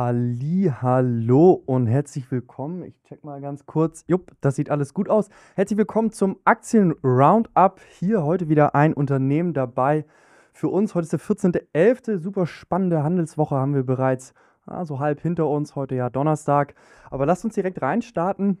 Halli, hallo und herzlich willkommen. Ich check mal ganz kurz. Jupp, das sieht alles gut aus. Herzlich willkommen zum Aktien-Roundup. Hier heute wieder ein Unternehmen dabei für uns. Heute ist der 14.11. Super spannende Handelswoche haben wir bereits ja, so halb hinter uns. Heute ja Donnerstag. Aber lasst uns direkt reinstarten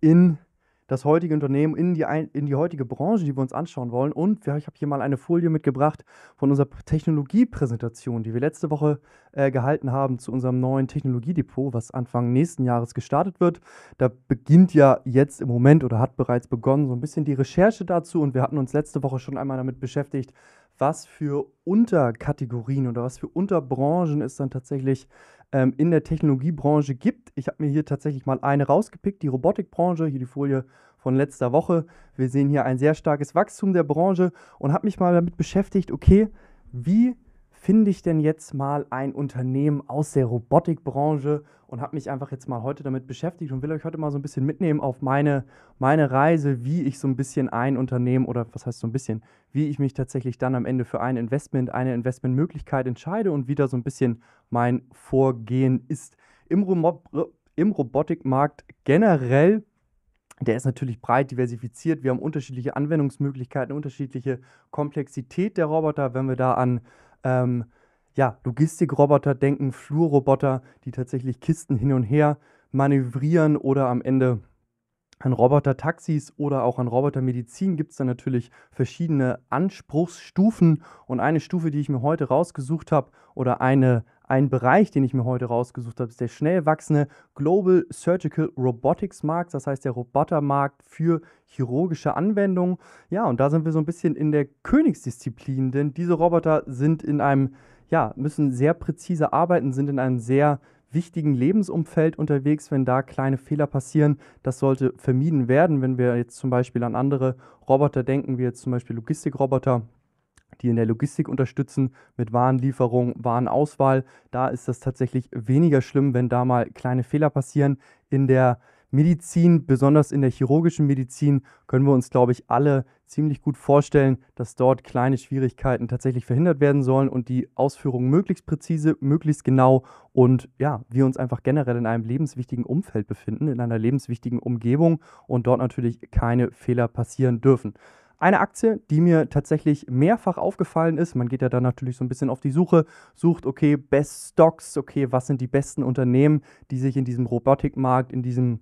in das heutige Unternehmen in die, in die heutige Branche, die wir uns anschauen wollen. Und ich habe hier mal eine Folie mitgebracht von unserer Technologiepräsentation, die wir letzte Woche äh, gehalten haben zu unserem neuen Technologiedepot, was Anfang nächsten Jahres gestartet wird. Da beginnt ja jetzt im Moment oder hat bereits begonnen so ein bisschen die Recherche dazu. Und wir hatten uns letzte Woche schon einmal damit beschäftigt, was für Unterkategorien oder was für Unterbranchen es dann tatsächlich ähm, in der Technologiebranche gibt. Ich habe mir hier tatsächlich mal eine rausgepickt, die Robotikbranche, hier die Folie von letzter Woche. Wir sehen hier ein sehr starkes Wachstum der Branche und habe mich mal damit beschäftigt, okay, wie finde ich denn jetzt mal ein Unternehmen aus der Robotikbranche und habe mich einfach jetzt mal heute damit beschäftigt und will euch heute mal so ein bisschen mitnehmen auf meine, meine Reise, wie ich so ein bisschen ein Unternehmen oder was heißt so ein bisschen, wie ich mich tatsächlich dann am Ende für ein Investment, eine Investmentmöglichkeit entscheide und wie da so ein bisschen mein Vorgehen ist. Im, Romo im Robotikmarkt generell der ist natürlich breit diversifiziert. Wir haben unterschiedliche Anwendungsmöglichkeiten, unterschiedliche Komplexität der Roboter. Wenn wir da an ähm, ja, Logistikroboter denken, Flurroboter, die tatsächlich Kisten hin und her manövrieren oder am Ende an Roboter-Taxis oder auch an Roboter-Medizin gibt es da natürlich verschiedene Anspruchsstufen. Und eine Stufe, die ich mir heute rausgesucht habe, oder eine ein Bereich, den ich mir heute rausgesucht habe, ist der schnell wachsende Global Surgical Robotics Markt, das heißt der Robotermarkt für chirurgische Anwendungen. Ja, und da sind wir so ein bisschen in der Königsdisziplin, denn diese Roboter sind in einem, ja, müssen sehr präzise arbeiten, sind in einem sehr wichtigen Lebensumfeld unterwegs, wenn da kleine Fehler passieren. Das sollte vermieden werden, wenn wir jetzt zum Beispiel an andere Roboter denken, wie jetzt zum Beispiel Logistikroboter die in der Logistik unterstützen mit Warenlieferung, Warenauswahl. Da ist das tatsächlich weniger schlimm, wenn da mal kleine Fehler passieren. In der Medizin, besonders in der chirurgischen Medizin, können wir uns, glaube ich, alle ziemlich gut vorstellen, dass dort kleine Schwierigkeiten tatsächlich verhindert werden sollen und die Ausführung möglichst präzise, möglichst genau und ja, wir uns einfach generell in einem lebenswichtigen Umfeld befinden, in einer lebenswichtigen Umgebung und dort natürlich keine Fehler passieren dürfen. Eine Aktie, die mir tatsächlich mehrfach aufgefallen ist, man geht ja dann natürlich so ein bisschen auf die Suche, sucht, okay, Best Stocks, okay, was sind die besten Unternehmen, die sich in diesem Robotikmarkt, in diesem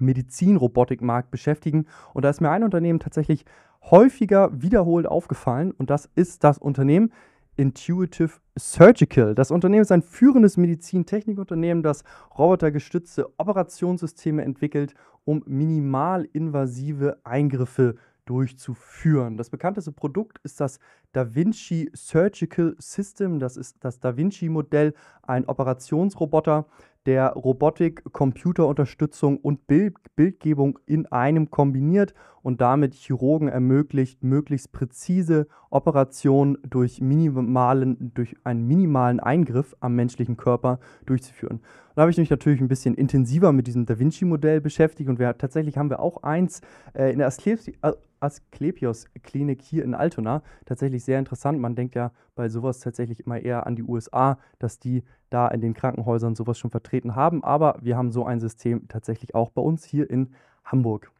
Medizinrobotikmarkt beschäftigen. Und da ist mir ein Unternehmen tatsächlich häufiger wiederholt aufgefallen und das ist das Unternehmen, Intuitive Surgical. Das Unternehmen ist ein führendes Medizintechnikunternehmen, das robotergestützte Operationssysteme entwickelt, um minimalinvasive Eingriffe zu durchzuführen. Das bekannteste Produkt ist das Da Vinci Surgical System. Das ist das Da Vinci-Modell, ein Operationsroboter, der Robotik, Computerunterstützung und Bild Bildgebung in einem kombiniert und damit Chirurgen ermöglicht, möglichst präzise Operationen durch, minimalen, durch einen minimalen Eingriff am menschlichen Körper durchzuführen. Da habe ich mich natürlich ein bisschen intensiver mit diesem Da Vinci-Modell beschäftigt und wir, tatsächlich haben wir auch eins äh, in der Asklepios, äh, Asklepios Klinik hier in Altona tatsächlich sehr interessant. Man denkt ja bei sowas tatsächlich immer eher an die USA, dass die da in den Krankenhäusern sowas schon vertreten haben. Aber wir haben so ein System tatsächlich auch bei uns hier in Hamburg.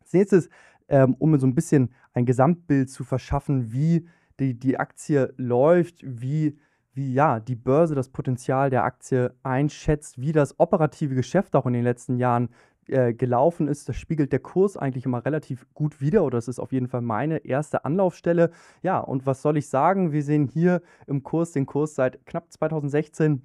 Als nächstes, ähm, um so ein bisschen ein Gesamtbild zu verschaffen, wie die, die Aktie läuft, wie wie ja die Börse das Potenzial der Aktie einschätzt, wie das operative Geschäft auch in den letzten Jahren äh, gelaufen ist, das spiegelt der Kurs eigentlich immer relativ gut wider oder das ist auf jeden Fall meine erste Anlaufstelle. Ja, und was soll ich sagen? Wir sehen hier im Kurs den Kurs seit knapp 2016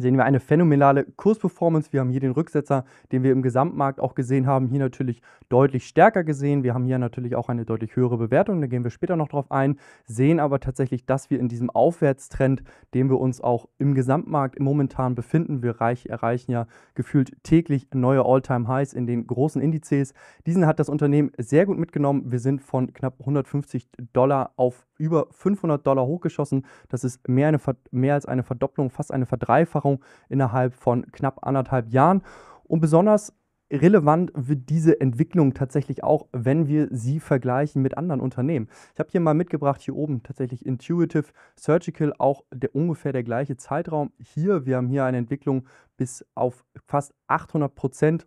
sehen wir eine phänomenale Kursperformance. Wir haben hier den Rücksetzer, den wir im Gesamtmarkt auch gesehen haben, hier natürlich deutlich stärker gesehen. Wir haben hier natürlich auch eine deutlich höhere Bewertung, da gehen wir später noch drauf ein, sehen aber tatsächlich, dass wir in diesem Aufwärtstrend, den wir uns auch im Gesamtmarkt momentan befinden, wir reich, erreichen ja gefühlt täglich neue All-Time-Highs in den großen Indizes. Diesen hat das Unternehmen sehr gut mitgenommen. Wir sind von knapp 150 Dollar auf über 500 Dollar hochgeschossen. Das ist mehr, eine, mehr als eine Verdopplung, fast eine Verdreifachung innerhalb von knapp anderthalb Jahren. Und besonders relevant wird diese Entwicklung tatsächlich auch, wenn wir sie vergleichen mit anderen Unternehmen. Ich habe hier mal mitgebracht, hier oben tatsächlich Intuitive Surgical, auch der ungefähr der gleiche Zeitraum. Hier, wir haben hier eine Entwicklung bis auf fast 800 Prozent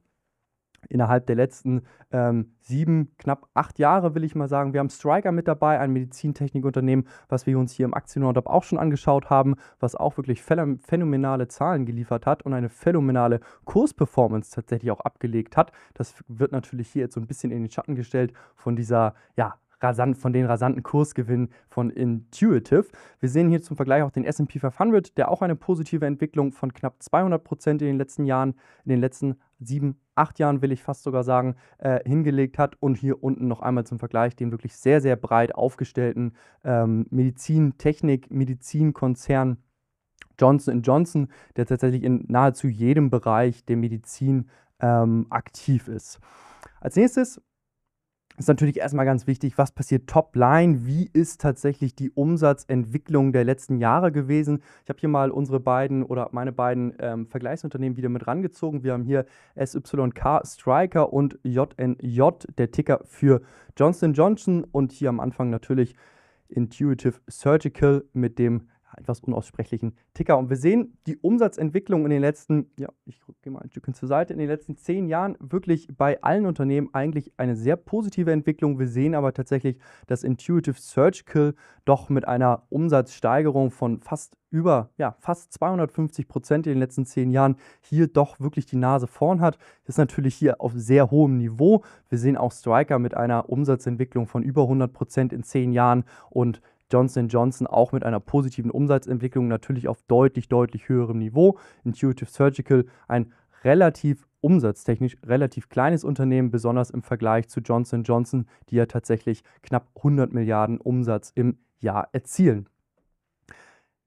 innerhalb der letzten ähm, sieben, knapp acht Jahre, will ich mal sagen. Wir haben Striker mit dabei, ein Medizintechnikunternehmen, was wir uns hier im Aktienroundup auch schon angeschaut haben, was auch wirklich phänomenale Zahlen geliefert hat und eine phänomenale Kursperformance tatsächlich auch abgelegt hat. Das wird natürlich hier jetzt so ein bisschen in den Schatten gestellt von dieser, ja, rasant, von den rasanten Kursgewinnen von Intuitive. Wir sehen hier zum Vergleich auch den S&P 500, der auch eine positive Entwicklung von knapp 200 Prozent in den letzten Jahren, in den letzten sieben, acht Jahren will ich fast sogar sagen, äh, hingelegt hat. Und hier unten noch einmal zum Vergleich den wirklich sehr, sehr breit aufgestellten ähm, Medizintechnik, Medizinkonzern Johnson Johnson, der tatsächlich in nahezu jedem Bereich der Medizin ähm, aktiv ist. Als nächstes ist natürlich erstmal ganz wichtig, was passiert top-line, wie ist tatsächlich die Umsatzentwicklung der letzten Jahre gewesen. Ich habe hier mal unsere beiden oder meine beiden ähm, Vergleichsunternehmen wieder mit rangezogen. Wir haben hier SYK Striker und JNJ, der Ticker für Johnson Johnson und hier am Anfang natürlich Intuitive Surgical mit dem etwas unaussprechlichen Ticker. Und wir sehen die Umsatzentwicklung in den letzten, ja, ich gehe mal ein Stückchen zur Seite, in den letzten zehn Jahren wirklich bei allen Unternehmen eigentlich eine sehr positive Entwicklung. Wir sehen aber tatsächlich, dass Intuitive Surgical doch mit einer Umsatzsteigerung von fast über ja, fast 250 Prozent in den letzten zehn Jahren hier doch wirklich die Nase vorn hat. Das ist natürlich hier auf sehr hohem Niveau. Wir sehen auch Striker mit einer Umsatzentwicklung von über 100 Prozent in zehn Jahren und Johnson Johnson auch mit einer positiven Umsatzentwicklung natürlich auf deutlich, deutlich höherem Niveau. Intuitive Surgical ein relativ umsatztechnisch relativ kleines Unternehmen, besonders im Vergleich zu Johnson Johnson, die ja tatsächlich knapp 100 Milliarden Umsatz im Jahr erzielen.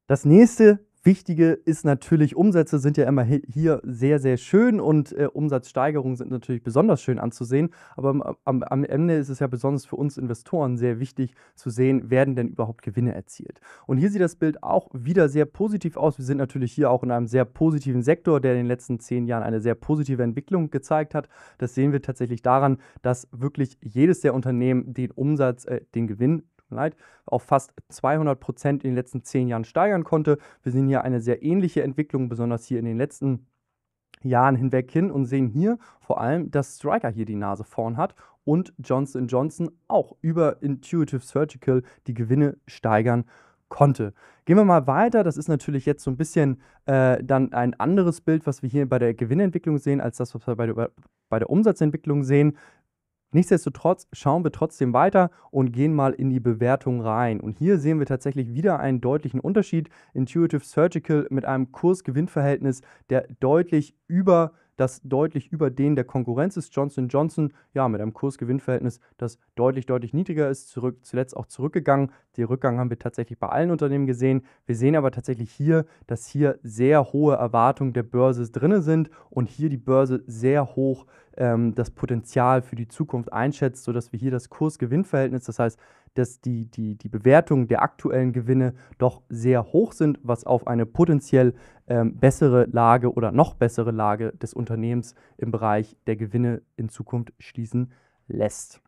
Das nächste Wichtige ist natürlich, Umsätze sind ja immer hier sehr, sehr schön und äh, Umsatzsteigerungen sind natürlich besonders schön anzusehen. Aber am, am, Ende ist es ja besonders für uns Investoren sehr wichtig zu sehen, werden denn überhaupt Gewinne erzielt. Und hier sieht das Bild auch wieder sehr positiv aus. Wir sind natürlich hier auch in einem sehr positiven Sektor, der in den letzten zehn Jahren eine sehr positive Entwicklung gezeigt hat. Das sehen wir tatsächlich daran, dass wirklich jedes der Unternehmen den Umsatz, äh, den Gewinn leid, auf fast 200 Prozent in den letzten zehn Jahren steigern konnte. Wir sehen hier eine sehr ähnliche Entwicklung, besonders hier in den letzten Jahren hinweg hin und sehen hier vor allem, dass Striker hier die Nase vorn hat und Johnson Johnson auch über Intuitive Surgical die Gewinne steigern konnte. Gehen wir mal weiter. Das ist natürlich jetzt so ein bisschen äh, dann ein anderes Bild, was wir hier bei der Gewinnentwicklung sehen, als das, was wir bei der, bei der Umsatzentwicklung sehen. Nichtsdestotrotz schauen wir trotzdem weiter und gehen mal in die Bewertung rein. Und hier sehen wir tatsächlich wieder einen deutlichen Unterschied. Intuitive Surgical mit einem Kursgewinnverhältnis, der deutlich über das deutlich über den der Konkurrenz ist. Johnson Johnson, ja, mit einem Kursgewinnverhältnis, das deutlich, deutlich niedriger ist, zurück, zuletzt auch zurückgegangen. Den Rückgang haben wir tatsächlich bei allen Unternehmen gesehen. Wir sehen aber tatsächlich hier, dass hier sehr hohe Erwartungen der Börse drin sind und hier die Börse sehr hoch ähm, das Potenzial für die Zukunft einschätzt, sodass wir hier das Kursgewinnverhältnis, das heißt, dass die, die, die Bewertungen der aktuellen Gewinne doch sehr hoch sind, was auf eine potenziell ähm, bessere Lage oder noch bessere Lage des Unternehmens im Bereich der Gewinne in Zukunft schließen lässt.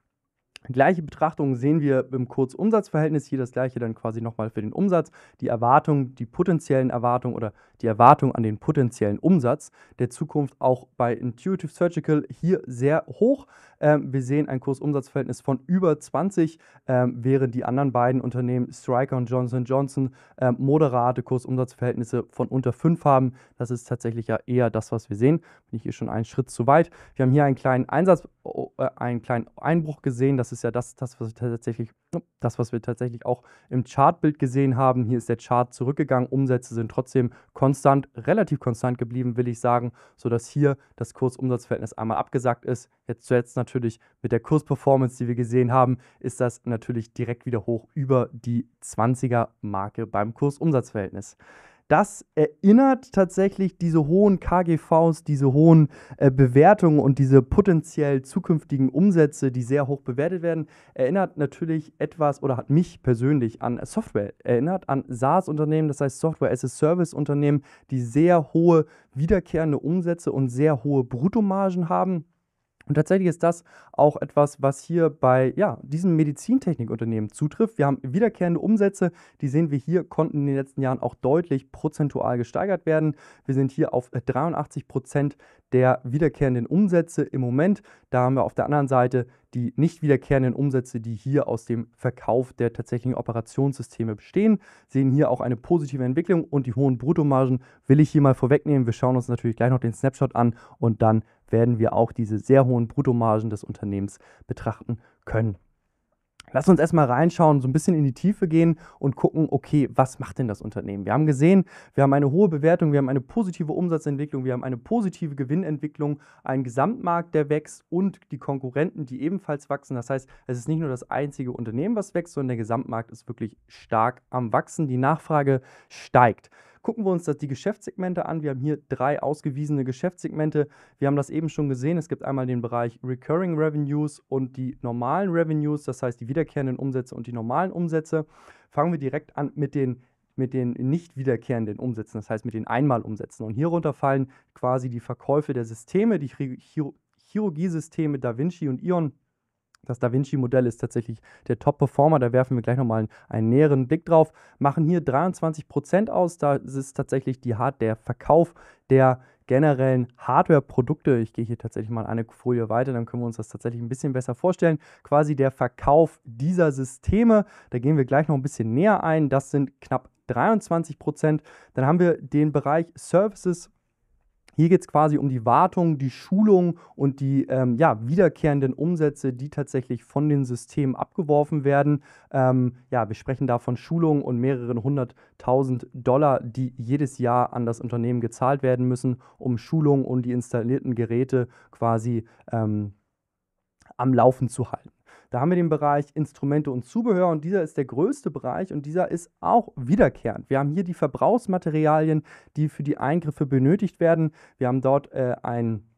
Gleiche Betrachtungen sehen wir im Kurzumsatzverhältnis, hier das gleiche dann quasi nochmal für den Umsatz, die Erwartung, die potenziellen Erwartungen oder die Erwartung an den potenziellen Umsatz der Zukunft auch bei Intuitive Surgical hier sehr hoch. Ähm, wir sehen ein Kursumsatzverhältnis von über 20, ähm, während die anderen beiden Unternehmen Striker und Johnson Johnson ähm, moderate Kursumsatzverhältnisse von unter 5 haben. Das ist tatsächlich ja eher das, was wir sehen. Bin ich hier schon einen Schritt zu weit. Wir haben hier einen kleinen Einsatz, oh, äh, einen kleinen Einbruch gesehen. Das ist ja das, das, was tatsächlich, das, was wir tatsächlich auch im Chartbild gesehen haben. Hier ist der Chart zurückgegangen. Umsätze sind trotzdem konstant, relativ konstant geblieben, will ich sagen, sodass hier das Kursumsatzverhältnis einmal abgesagt ist. Jetzt zuletzt natürlich mit der Kursperformance, die wir gesehen haben, ist das natürlich direkt wieder hoch über die 20er-Marke beim Kursumsatzverhältnis das erinnert tatsächlich diese hohen KGVs, diese hohen äh, Bewertungen und diese potenziell zukünftigen Umsätze, die sehr hoch bewertet werden, erinnert natürlich etwas oder hat mich persönlich an Software erinnert, an SaaS-Unternehmen, das heißt Software as a Service-Unternehmen, die sehr hohe wiederkehrende Umsätze und sehr hohe Bruttomargen haben und tatsächlich ist das auch etwas, was hier bei ja, diesem Medizintechnikunternehmen zutrifft. Wir haben wiederkehrende Umsätze, die sehen wir hier, konnten in den letzten Jahren auch deutlich prozentual gesteigert werden. Wir sind hier auf 83 äh, Prozent der wiederkehrenden Umsätze im Moment. Da haben wir auf der anderen Seite die nicht wiederkehrenden Umsätze, die hier aus dem Verkauf der tatsächlichen Operationssysteme bestehen, sehen hier auch eine positive Entwicklung und die hohen Bruttomargen will ich hier mal vorwegnehmen. Wir schauen uns natürlich gleich noch den Snapshot an und dann werden wir auch diese sehr hohen Bruttomargen des Unternehmens betrachten können. Lass uns erstmal reinschauen, so ein bisschen in die Tiefe gehen und gucken, okay, was macht denn das Unternehmen? Wir haben gesehen, wir haben eine hohe Bewertung, wir haben eine positive Umsatzentwicklung, wir haben eine positive Gewinnentwicklung, einen Gesamtmarkt, der wächst und die Konkurrenten, die ebenfalls wachsen. Das heißt, es ist nicht nur das einzige Unternehmen, was wächst, sondern der Gesamtmarkt ist wirklich stark am Wachsen. Die Nachfrage steigt. Gucken wir uns das, die Geschäftssegmente an. Wir haben hier drei ausgewiesene Geschäftssegmente. Wir haben das eben schon gesehen. Es gibt einmal den Bereich Recurring Revenues und die normalen Revenues, das heißt die wiederkehrenden Umsätze und die normalen Umsätze. Fangen wir direkt an mit den mit den nicht wiederkehrenden Umsätzen, das heißt mit den Einmalumsätzen. Und hierunter fallen quasi die Verkäufe der Systeme, die Chirurgiesysteme Da Vinci und Ion das Da Vinci-Modell ist tatsächlich der Top-Performer. Da werfen wir gleich nochmal einen, näheren Blick drauf. Machen hier 23% Prozent aus. Da ist tatsächlich die Hard der Verkauf der generellen Hardware-Produkte. Ich gehe hier tatsächlich mal eine Folie weiter, dann können wir uns das tatsächlich ein bisschen besser vorstellen. Quasi der Verkauf dieser Systeme. Da gehen wir gleich noch ein bisschen näher ein. Das sind knapp 23 Prozent. Dann haben wir den Bereich Services hier geht es quasi um die Wartung, die Schulung und die ähm, ja, wiederkehrenden Umsätze, die tatsächlich von den Systemen abgeworfen werden. Ähm, ja, wir sprechen da von Schulungen und mehreren hunderttausend Dollar, die jedes Jahr an das Unternehmen gezahlt werden müssen, um Schulungen und die installierten Geräte quasi ähm, am Laufen zu halten. Da haben wir den Bereich Instrumente und Zubehör und dieser ist der größte Bereich und dieser ist auch wiederkehrend. Wir haben hier die Verbrauchsmaterialien, die für die Eingriffe benötigt werden. Wir haben dort äh, einen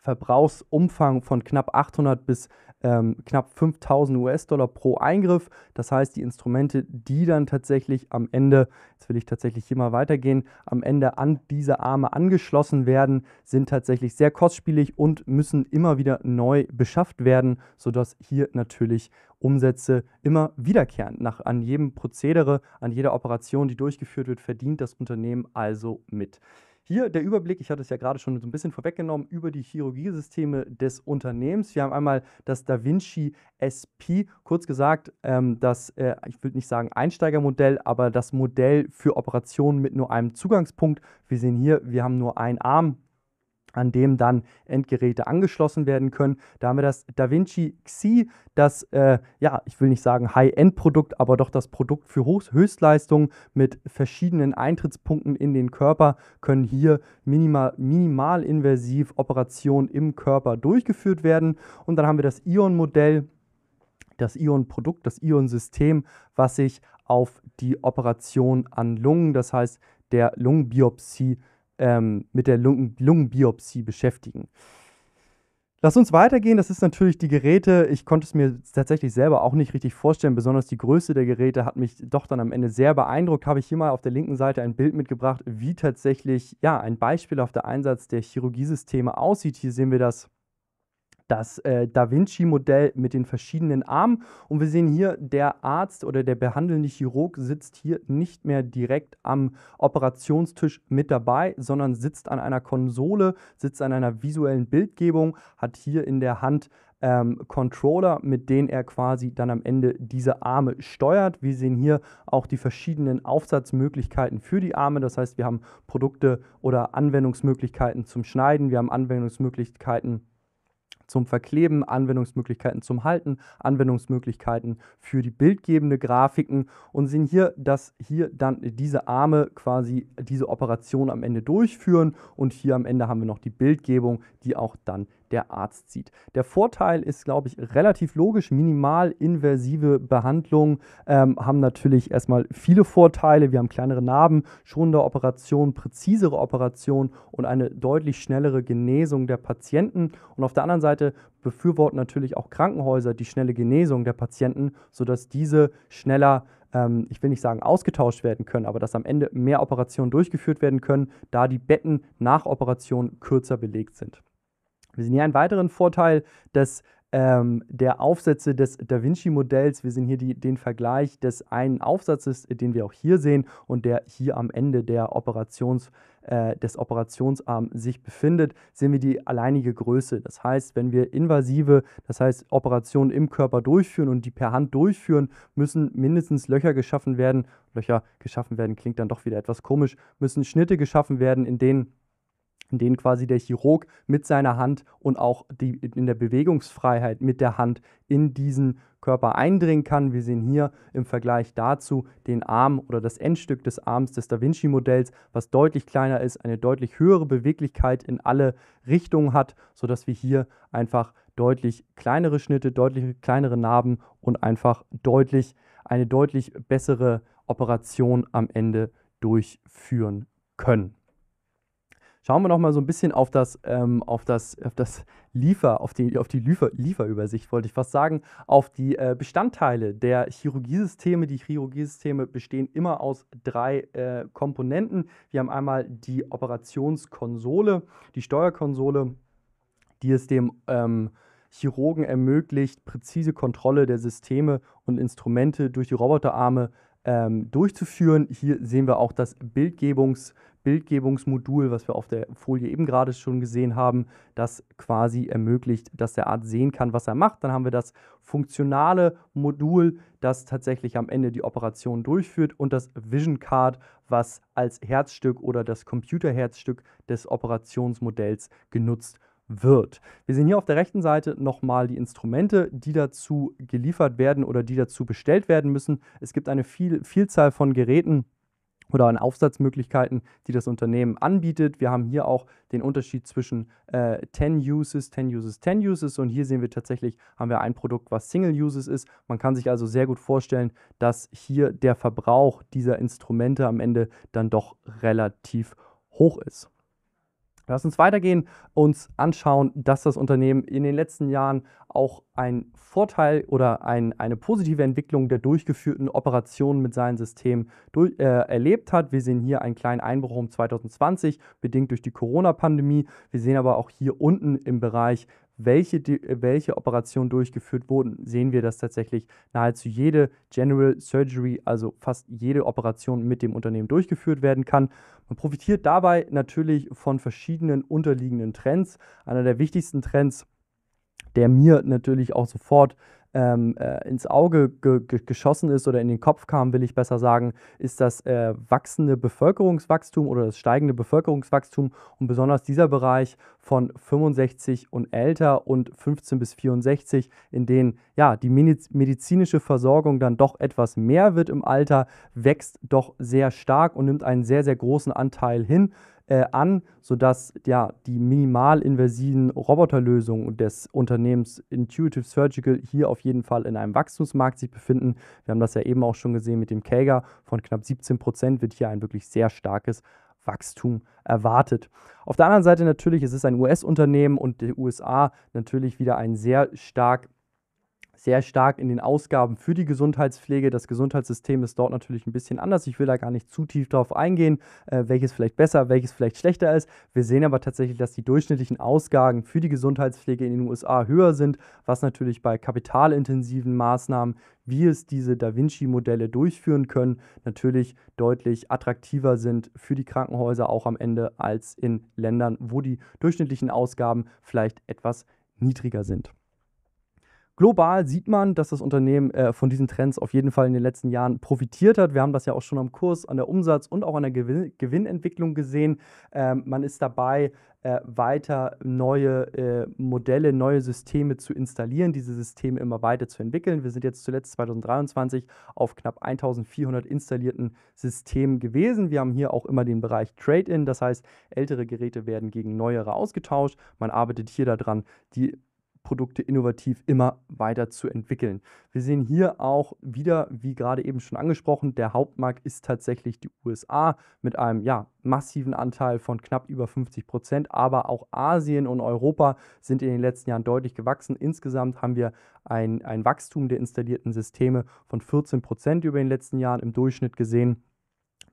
Verbrauchsumfang von knapp 800 bis ähm, knapp 5000 US-Dollar pro Eingriff. Das heißt, die Instrumente, die dann tatsächlich am Ende, jetzt will ich tatsächlich hier mal weitergehen, am Ende an diese Arme angeschlossen werden, sind tatsächlich sehr kostspielig und müssen immer wieder neu beschafft werden, sodass hier natürlich Umsätze immer wiederkehren. Nach, an jedem Prozedere, an jeder Operation, die durchgeführt wird, verdient das Unternehmen also mit. Hier der Überblick, ich hatte es ja gerade schon so ein bisschen vorweggenommen, über die Chirurgiesysteme des Unternehmens. Wir haben einmal das Da Vinci SP, kurz gesagt, ähm, das, äh, ich würde nicht sagen Einsteigermodell, aber das Modell für Operationen mit nur einem Zugangspunkt. Wir sehen hier, wir haben nur einen Arm, an dem dann Endgeräte angeschlossen werden können. Da haben wir das DaVinci Xi, das, äh, ja, ich will nicht sagen High-End-Produkt, aber doch das Produkt für Hoch Höchstleistung mit verschiedenen Eintrittspunkten in den Körper, können hier minimal, minimalinvasiv Operationen im Körper durchgeführt werden. Und dann haben wir das Ion-Modell, das Ion-Produkt, das Ion-System, was sich auf die Operation an Lungen, das heißt der Lungenbiopsie, ähm, mit der Lungen Lungenbiopsie beschäftigen. Lass uns weitergehen. Das ist natürlich die Geräte. Ich konnte es mir tatsächlich selber auch nicht richtig vorstellen. Besonders die Größe der Geräte hat mich doch dann am Ende sehr beeindruckt. Habe ich hier mal auf der linken Seite ein Bild mitgebracht, wie tatsächlich ja, ein Beispiel auf der Einsatz der Chirurgiesysteme aussieht. Hier sehen wir das das äh, Da Vinci-Modell mit den verschiedenen Armen. Und wir sehen hier, der Arzt oder der behandelnde Chirurg sitzt hier nicht mehr direkt am Operationstisch mit dabei, sondern sitzt an einer Konsole, sitzt an einer visuellen Bildgebung, hat hier in der Hand ähm, Controller, mit denen er quasi dann am Ende diese Arme steuert. Wir sehen hier auch die verschiedenen Aufsatzmöglichkeiten für die Arme. Das heißt, wir haben Produkte oder Anwendungsmöglichkeiten zum Schneiden, wir haben Anwendungsmöglichkeiten zum Verkleben, Anwendungsmöglichkeiten zum Halten, Anwendungsmöglichkeiten für die bildgebende Grafiken und sehen hier, dass hier dann diese Arme quasi diese Operation am Ende durchführen und hier am Ende haben wir noch die Bildgebung, die auch dann der Arzt sieht. Der Vorteil ist, glaube ich, relativ logisch. Minimalinvasive Behandlungen ähm, haben natürlich erstmal viele Vorteile. Wir haben kleinere Narben, schonende Operationen, präzisere Operationen und eine deutlich schnellere Genesung der Patienten. Und auf der anderen Seite befürworten natürlich auch Krankenhäuser die schnelle Genesung der Patienten, sodass diese schneller ähm, ich will nicht sagen ausgetauscht werden können, aber dass am Ende mehr Operationen durchgeführt werden können, da die Betten nach Operationen kürzer belegt sind. Wir sehen hier einen weiteren Vorteil des, ähm, der Aufsätze des Da Vinci-Modells. Wir sehen hier die, den Vergleich des einen Aufsatzes, den wir auch hier sehen und der hier am Ende der Operations, äh, des Operationsarms sich befindet, sehen wir die alleinige Größe. Das heißt, wenn wir invasive, das heißt Operationen im Körper durchführen und die per Hand durchführen, müssen mindestens Löcher geschaffen werden. Löcher geschaffen werden klingt dann doch wieder etwas komisch, müssen Schnitte geschaffen werden, in denen in denen quasi der Chirurg mit seiner Hand und auch die, in der Bewegungsfreiheit mit der Hand in diesen Körper eindringen kann. Wir sehen hier im Vergleich dazu den Arm oder das Endstück des Arms des Da Vinci-Modells, was deutlich kleiner ist, eine deutlich höhere Beweglichkeit in alle Richtungen hat, sodass wir hier einfach deutlich kleinere Schnitte, deutlich kleinere Narben und einfach deutlich eine deutlich bessere Operation am Ende durchführen können. Schauen wir noch mal so ein bisschen auf das, ähm, auf das, auf das Liefer, auf die, auf die Liefer, Lieferübersicht, wollte ich fast sagen, auf die äh, Bestandteile der Chirurgiesysteme. Die Chirurgiesysteme bestehen immer aus drei äh, Komponenten. Wir haben einmal die Operationskonsole, die Steuerkonsole, die es dem ähm, Chirurgen ermöglicht, präzise Kontrolle der Systeme und Instrumente durch die Roboterarme ähm, durchzuführen. Hier sehen wir auch das Bildgebungs- Bildgebungsmodul, was wir auf der Folie eben gerade schon gesehen haben, das quasi ermöglicht, dass der Arzt sehen kann, was er macht. Dann haben wir das funktionale Modul, das tatsächlich am Ende die Operation durchführt und das Vision Card, was als Herzstück oder das Computerherzstück des Operationsmodells genutzt wird wird. Wir sehen hier auf der rechten Seite nochmal die Instrumente, die dazu geliefert werden oder die dazu bestellt werden müssen. Es gibt eine viel, Vielzahl von Geräten, oder an Aufsatzmöglichkeiten, die das Unternehmen anbietet. Wir haben hier auch den Unterschied zwischen äh, 10 Uses, 10 Uses, 10 Uses und hier sehen wir tatsächlich, haben wir ein Produkt, was Single Uses ist. Man kann sich also sehr gut vorstellen, dass hier der Verbrauch dieser Instrumente am Ende dann doch relativ hoch ist. Lass uns weitergehen, uns anschauen, dass das Unternehmen in den letzten Jahren auch einen Vorteil oder ein, eine positive Entwicklung der durchgeführten Operationen mit seinem System durch, äh, erlebt hat. Wir sehen hier einen kleinen Einbruch um 2020, bedingt durch die Corona-Pandemie. Wir sehen aber auch hier unten im Bereich welche, welche Operationen durchgeführt wurden, sehen wir, dass tatsächlich nahezu jede General Surgery, also fast jede Operation mit dem Unternehmen durchgeführt werden kann. Man profitiert dabei natürlich von verschiedenen unterliegenden Trends. Einer der wichtigsten Trends, der mir natürlich auch sofort ähm, äh, ins Auge ge ge geschossen ist oder in den Kopf kam, will ich besser sagen, ist das äh, wachsende Bevölkerungswachstum oder das steigende Bevölkerungswachstum und besonders dieser Bereich von 65 und älter und 15 bis 64, in denen ja die medizinische Versorgung dann doch etwas mehr wird im Alter, wächst doch sehr stark und nimmt einen sehr, sehr großen Anteil hin äh, an, sodass ja, die minimalinversiven Roboterlösungen des Unternehmens Intuitive Surgical hier auf jeden Fall in einem Wachstumsmarkt sich befinden. Wir haben das ja eben auch schon gesehen mit dem Kager von knapp 17 Prozent wird hier ein wirklich sehr starkes Wachstum erwartet. Auf der anderen Seite natürlich, es ist ein US-Unternehmen und die USA natürlich wieder ein sehr stark sehr stark in den Ausgaben für die Gesundheitspflege. Das Gesundheitssystem ist dort natürlich ein bisschen anders. Ich will da gar nicht zu tief drauf eingehen, äh, welches vielleicht besser, welches vielleicht schlechter ist. Wir sehen aber tatsächlich, dass die durchschnittlichen Ausgaben für die Gesundheitspflege in den USA höher sind, was natürlich bei kapitalintensiven Maßnahmen, wie es diese Da Vinci-Modelle durchführen können, natürlich deutlich attraktiver sind für die Krankenhäuser auch am Ende als in Ländern, wo die durchschnittlichen Ausgaben vielleicht etwas niedriger sind global sieht man, dass das Unternehmen äh, von diesen Trends auf jeden Fall in den letzten Jahren profitiert hat. Wir haben das ja auch schon am Kurs, an der Umsatz und auch an der Gewin Gewinnentwicklung gesehen. Ähm, man ist dabei, äh, weiter neue äh, Modelle, neue Systeme zu installieren, diese Systeme immer weiter zu entwickeln. Wir sind jetzt zuletzt 2023 auf knapp 1400 installierten Systemen gewesen. Wir haben hier auch immer den Bereich Trade-in, das heißt, ältere Geräte werden gegen neuere ausgetauscht. Man arbeitet hier daran, die Produkte innovativ immer weiter zu entwickeln. Wir sehen hier auch wieder, wie gerade eben schon angesprochen, der Hauptmarkt ist tatsächlich die USA mit einem ja, massiven Anteil von knapp über 50 Prozent, aber auch Asien und Europa sind in den letzten Jahren deutlich gewachsen. Insgesamt haben wir ein, ein Wachstum der installierten Systeme von 14 Prozent über den letzten Jahren im Durchschnitt gesehen,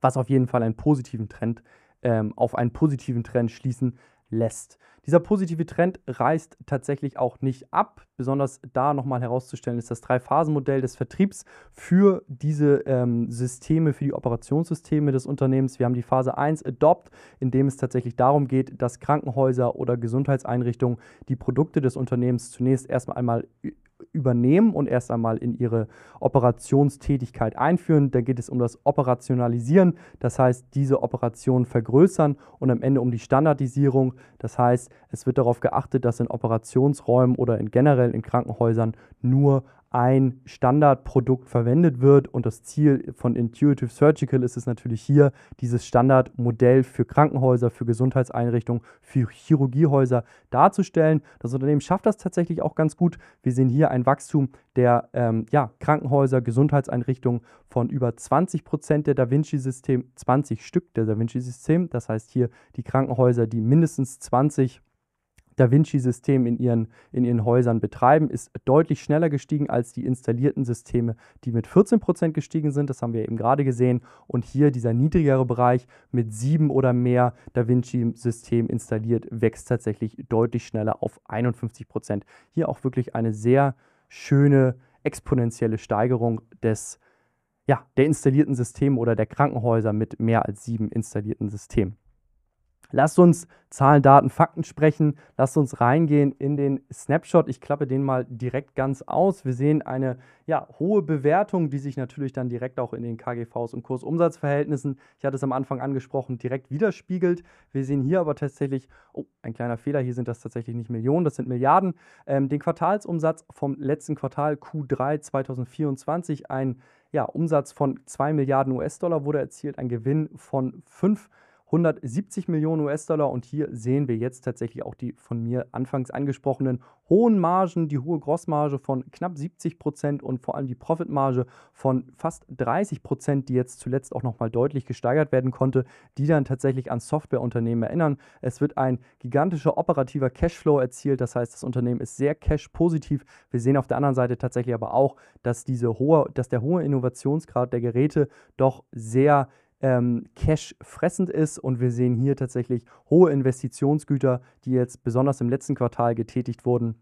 was auf jeden Fall einen positiven Trend, ähm, auf einen positiven Trend schließen lässt. Dieser positive Trend reißt tatsächlich auch nicht ab. Besonders da nochmal herauszustellen ist das Drei-Phasen-Modell des Vertriebs für diese ähm, Systeme, für die Operationssysteme des Unternehmens. Wir haben die Phase 1 Adopt, in dem es tatsächlich darum geht, dass Krankenhäuser oder Gesundheitseinrichtungen die Produkte des Unternehmens zunächst erstmal einmal übernehmen und erst einmal in ihre Operationstätigkeit einführen. Da geht es um das Operationalisieren, das heißt diese Operationen vergrößern und am Ende um die Standardisierung, das heißt es wird darauf geachtet, dass in Operationsräumen oder in generell in Krankenhäusern nur ein Standardprodukt verwendet wird. Und das Ziel von Intuitive Surgical ist es natürlich hier, dieses Standardmodell für Krankenhäuser, für Gesundheitseinrichtungen, für Chirurgiehäuser darzustellen. Das Unternehmen schafft das tatsächlich auch ganz gut. Wir sehen hier ein Wachstum der ähm, ja, Krankenhäuser, Gesundheitseinrichtungen von über 20 Prozent der Da Vinci-System, 20 Stück der Da Vinci-System. Das heißt hier die Krankenhäuser, die mindestens 20 da Vinci-System in ihren, in ihren Häusern betreiben, ist deutlich schneller gestiegen als die installierten Systeme, die mit 14% gestiegen sind. Das haben wir eben gerade gesehen. Und hier dieser niedrigere Bereich mit sieben oder mehr Da Vinci-System installiert, wächst tatsächlich deutlich schneller auf 51%. Hier auch wirklich eine sehr schöne exponentielle Steigerung des, ja, der installierten Systeme oder der Krankenhäuser mit mehr als sieben installierten Systemen. Lasst uns Zahlen, Daten, Fakten sprechen. Lasst uns reingehen in den Snapshot. Ich klappe den mal direkt ganz aus. Wir sehen eine ja, hohe Bewertung, die sich natürlich dann direkt auch in den KGVs und Kursumsatzverhältnissen, ich hatte es am Anfang angesprochen, direkt widerspiegelt. Wir sehen hier aber tatsächlich, oh, ein kleiner Fehler, hier sind das tatsächlich nicht Millionen, das sind Milliarden. Ähm, den Quartalsumsatz vom letzten Quartal Q3 2024, ein ja, Umsatz von 2 Milliarden US-Dollar wurde erzielt, ein Gewinn von 5 Milliarden. 170 Millionen US-Dollar. Und hier sehen wir jetzt tatsächlich auch die von mir anfangs angesprochenen hohen Margen, die hohe Grossmarge von knapp 70 Prozent und vor allem die Profitmarge von fast 30 Prozent, die jetzt zuletzt auch nochmal deutlich gesteigert werden konnte, die dann tatsächlich an Softwareunternehmen erinnern. Es wird ein gigantischer operativer Cashflow erzielt, das heißt, das Unternehmen ist sehr cash-positiv. Wir sehen auf der anderen Seite tatsächlich aber auch, dass, diese hohe, dass der hohe Innovationsgrad der Geräte doch sehr ähm, cash-fressend ist. Und wir sehen hier tatsächlich hohe Investitionsgüter, die jetzt besonders im letzten Quartal getätigt wurden,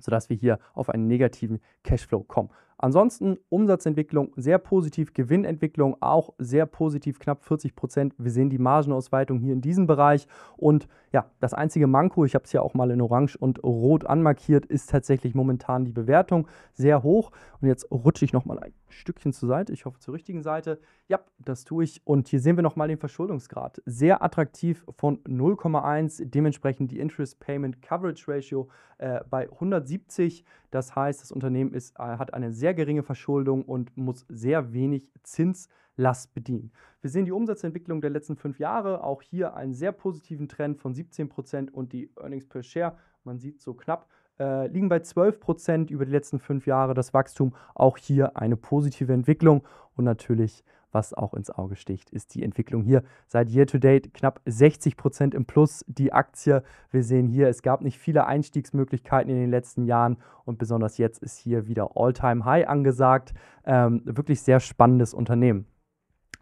sodass wir hier auf einen negativen Cashflow kommen. Ansonsten Umsatzentwicklung sehr positiv, Gewinnentwicklung auch sehr positiv, knapp 40 Prozent. Wir sehen die Margenausweitung hier in diesem Bereich. Und ja, das einzige Manko, ich habe es ja auch mal in Orange und Rot anmarkiert, ist tatsächlich momentan die Bewertung sehr hoch. Und jetzt rutsche ich nochmal ein Stückchen zur Seite, ich hoffe zur richtigen Seite. Ja, das tue ich. Und hier sehen wir nochmal den Verschuldungsgrad. Sehr attraktiv von 0,1, dementsprechend die Interest Payment Coverage Ratio äh, bei 170. Das heißt, das Unternehmen ist, äh, hat eine sehr sehr geringe Verschuldung und muss sehr wenig Zinslast bedienen. Wir sehen die Umsatzentwicklung der letzten fünf Jahre, auch hier einen sehr positiven Trend von 17% Prozent und die Earnings per Share, man sieht so knapp, äh, liegen bei 12% Prozent über die letzten fünf Jahre. Das Wachstum, auch hier eine positive Entwicklung und natürlich was auch ins Auge sticht, ist die Entwicklung hier. Seit Year-to-Date knapp 60 Prozent im Plus die Aktie. Wir sehen hier, es gab nicht viele Einstiegsmöglichkeiten in den letzten Jahren und besonders jetzt ist hier wieder All-Time-High angesagt. Ähm, wirklich sehr spannendes Unternehmen.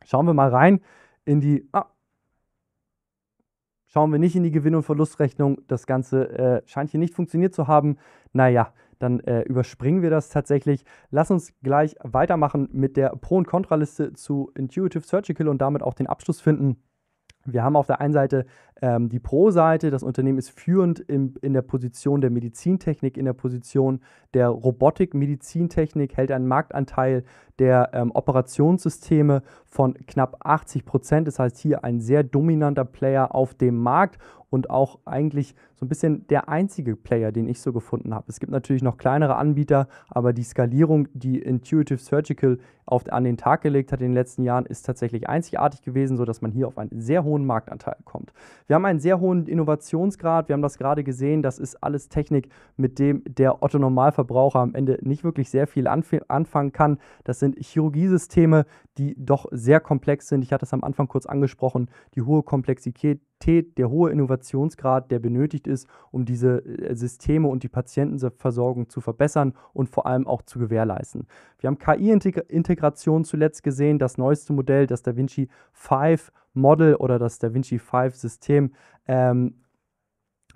Schauen wir mal rein in die. Ah, schauen wir nicht in die Gewinn- und Verlustrechnung. Das Ganze äh, scheint hier nicht funktioniert zu haben. Naja, dann äh, überspringen wir das tatsächlich. Lass uns gleich weitermachen mit der Pro- und Kontraliste zu Intuitive Surgical und damit auch den Abschluss finden. Wir haben auf der einen Seite ähm, die Pro-Seite, das Unternehmen ist führend in, in der Position der Medizintechnik, in der Position der Robotik-Medizintechnik, hält einen Marktanteil der ähm, Operationssysteme von knapp 80 Prozent. Das heißt, hier ein sehr dominanter Player auf dem Markt und auch eigentlich so ein bisschen der einzige Player, den ich so gefunden habe. Es gibt natürlich noch kleinere Anbieter, aber die Skalierung, die Intuitive Surgical auf, an den Tag gelegt hat in den letzten Jahren, ist tatsächlich einzigartig gewesen, sodass man hier auf einen sehr hohen Marktanteil kommt. Wir haben einen sehr hohen Innovationsgrad. Wir haben das gerade gesehen. Das ist alles Technik, mit dem der Otto Normalverbraucher am Ende nicht wirklich sehr viel anf anfangen kann. Das sind Chirurgiesysteme, die doch sehr komplex sind. Ich hatte es am Anfang kurz angesprochen. Die hohe Komplexität, der hohe Innovationsgrad, der benötigt ist, um diese äh, Systeme und die Patientenversorgung zu verbessern und vor allem auch zu gewährleisten. Wir haben KI-Integration zuletzt gesehen, das neueste Modell, das DaVinci 5 Model oder das DaVinci 5 System ähm,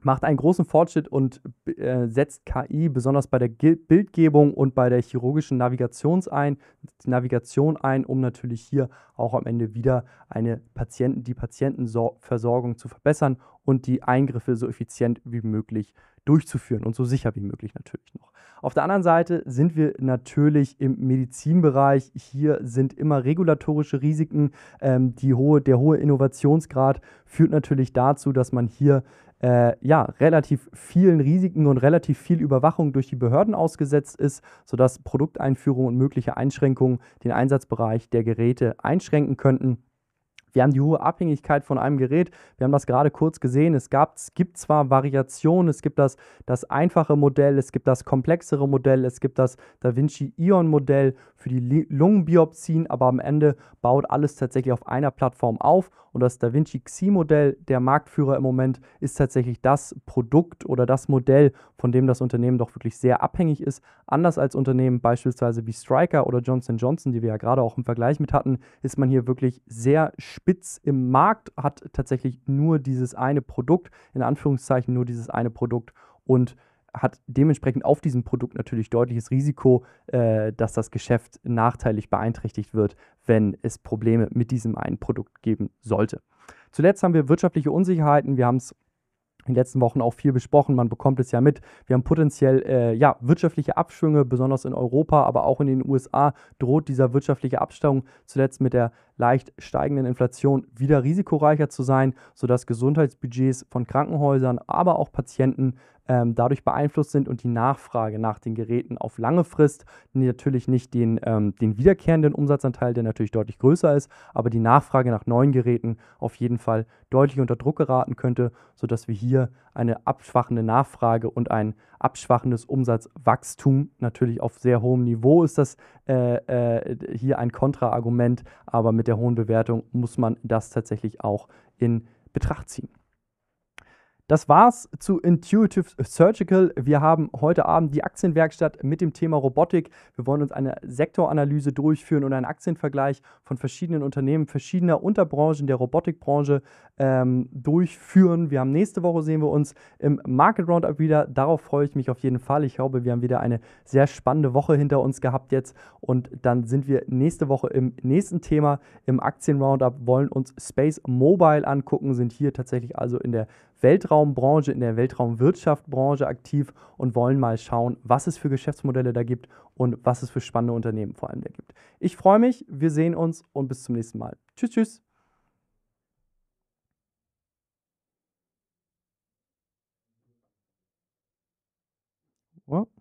macht einen großen Fortschritt und äh, setzt KI besonders bei der G Bildgebung und bei der chirurgischen Navigations ein, Navigation ein, um natürlich hier auch am Ende wieder eine Patienten, die Patientenversorgung zu verbessern und die Eingriffe so effizient wie möglich durchzuführen und so sicher wie möglich natürlich noch. Auf der anderen Seite sind wir natürlich im Medizinbereich. Hier sind immer regulatorische Risiken. Ähm, hohe, der hohe Innovationsgrad führt natürlich dazu, dass man hier äh, ja, relativ vielen Risiken und relativ viel Überwachung durch die Behörden ausgesetzt ist, sodass Produkteinführungen und mögliche Einschränkungen den Einsatzbereich der Geräte einschränken könnten. Wir haben die hohe Abhängigkeit von einem Gerät. Wir haben das gerade kurz gesehen. Es, gab, es gibt zwar Variationen, es gibt das, das einfache Modell, es gibt das komplexere Modell, es gibt das Da Vinci Ion Modell für die Lungenbiopsien, aber am Ende baut alles tatsächlich auf einer Plattform auf und das Da Vinci Xi Modell, der Marktführer im Moment, ist tatsächlich das Produkt oder das Modell, von dem das Unternehmen doch wirklich sehr abhängig ist. Anders als Unternehmen beispielsweise wie Striker oder Johnson Johnson, die wir ja gerade auch im Vergleich mit hatten, ist man hier wirklich sehr spät Spitz im Markt, hat tatsächlich nur dieses eine Produkt, in Anführungszeichen nur dieses eine Produkt und hat dementsprechend auf diesem Produkt natürlich deutliches Risiko, äh, dass das Geschäft nachteilig beeinträchtigt wird, wenn es Probleme mit diesem einen Produkt geben sollte. Zuletzt haben wir wirtschaftliche Unsicherheiten. Wir haben es in den letzten Wochen auch viel besprochen. Man bekommt es ja mit. Wir haben potenziell äh, ja, wirtschaftliche Abschwünge, besonders in Europa, aber auch in den USA droht dieser wirtschaftliche Abstauung zuletzt mit der leicht steigenden Inflation wieder risikoreicher zu sein, sodass Gesundheitsbudgets von Krankenhäusern, aber auch Patienten ähm, dadurch beeinflusst sind und die Nachfrage nach den Geräten auf lange Frist natürlich nicht den, ähm, den wiederkehrenden Umsatzanteil, der natürlich deutlich größer ist, aber die Nachfrage nach neuen Geräten auf jeden Fall deutlich unter Druck geraten könnte, sodass wir hier eine abschwachende Nachfrage und ein abschwachendes Umsatzwachstum natürlich auf sehr hohem Niveau ist das äh, äh, hier ein Kontraargument, aber mit der hohen Bewertung muss man das tatsächlich auch in Betracht ziehen. Das war's zu Intuitive Surgical. Wir haben heute Abend die Aktienwerkstatt mit dem Thema Robotik. Wir wollen uns eine Sektoranalyse durchführen und einen Aktienvergleich von verschiedenen Unternehmen verschiedener Unterbranchen der Robotikbranche ähm, durchführen. Wir haben nächste Woche sehen wir uns im Market Roundup wieder. Darauf freue ich mich auf jeden Fall. Ich glaube, wir haben wieder eine sehr spannende Woche hinter uns gehabt jetzt und dann sind wir nächste Woche im nächsten Thema im Aktien Roundup. Wollen uns Space Mobile angucken, sind hier tatsächlich also in der Weltraumbranche, in der Weltraumwirtschaftbranche aktiv und wollen mal schauen, was es für Geschäftsmodelle da gibt und was es für spannende Unternehmen vor allem da gibt. Ich freue mich, wir sehen uns und bis zum nächsten Mal. Tschüss, tschüss. What?